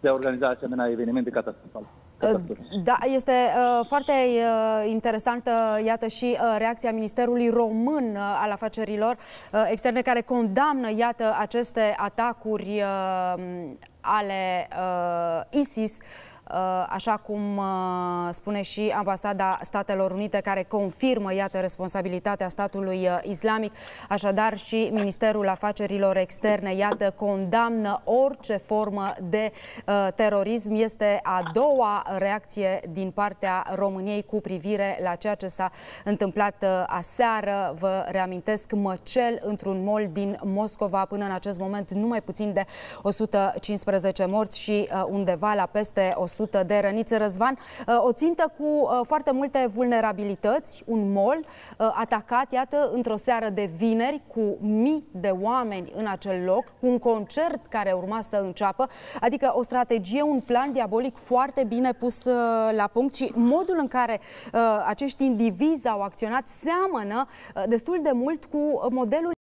de a organiza asemenea evenimente catastrofale. Uh, da, este uh, foarte uh, interesantă, iată, și uh, reacția Ministerului Român uh, al Afacerilor uh, Externe, care condamnă, iată, aceste atacuri uh, ale uh, ISIS uh, Uh, așa cum uh, spune și ambasada Statelor Unite, care confirmă, iată, responsabilitatea statului uh, islamic. Așadar, și Ministerul Afacerilor Externe, iată, condamnă orice formă de terorism. Este a doua reacție din partea României cu privire la ceea ce s-a întâmplat aseară. Vă reamintesc, măcel într-un mol din Moscova, până în acest moment numai puțin de 115 morți și undeva la peste 100 100 de răniți Răzvan. Uh, o țintă cu uh, foarte multe vulnerabilități, un mol uh, atacat, iată, într-o seară de vineri cu mii de oameni în acel loc, cu un concert care urma să înceapă, adică o strategie, un plan diabolic foarte bine pus la punct și modul în care acești indivizi au acționat seamănă destul de mult cu modelul